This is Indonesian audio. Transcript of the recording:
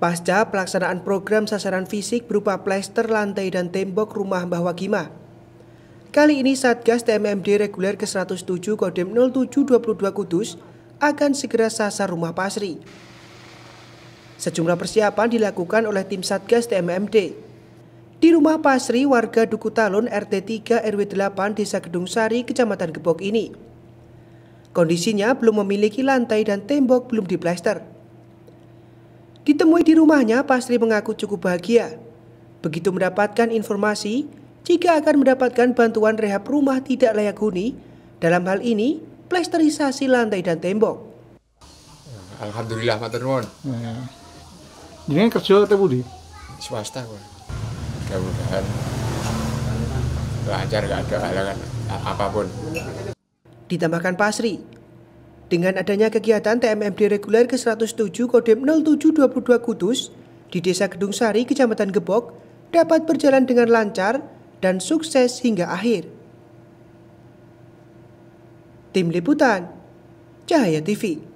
pasca pelaksanaan program sasaran fisik berupa plester lantai dan tembok rumah Mbah Wagimah. Kali ini Satgas TMMD Reguler ke-107 Kodem 0722 Kudus akan segera sasar rumah Pasri. Sejumlah persiapan dilakukan oleh tim Satgas TMMD. Di rumah Pasri warga Duku Talun RT 3 RW 8 Desa Gedung Sari Kecamatan Gebok ini. Kondisinya belum memiliki lantai dan tembok belum diplester. Ditemui di rumahnya, Pastri mengaku cukup bahagia. Begitu mendapatkan informasi, jika akan mendapatkan bantuan rehab rumah tidak layak huni, dalam hal ini plesterisasi lantai dan tembok. Alhamdulillah Pak nuwun. Ya. Ini kerja atau Budi? Swasta Pak. Mudah-mudahan lancar gak ada halangan apapun. Ditambahkan Pasri, dengan adanya kegiatan TMMD reguler ke-107 Kodem 0722 Kudus di Desa Gedung Sari, Kecamatan Gebok, dapat berjalan dengan lancar dan sukses hingga akhir. Tim Liputan Cahaya TV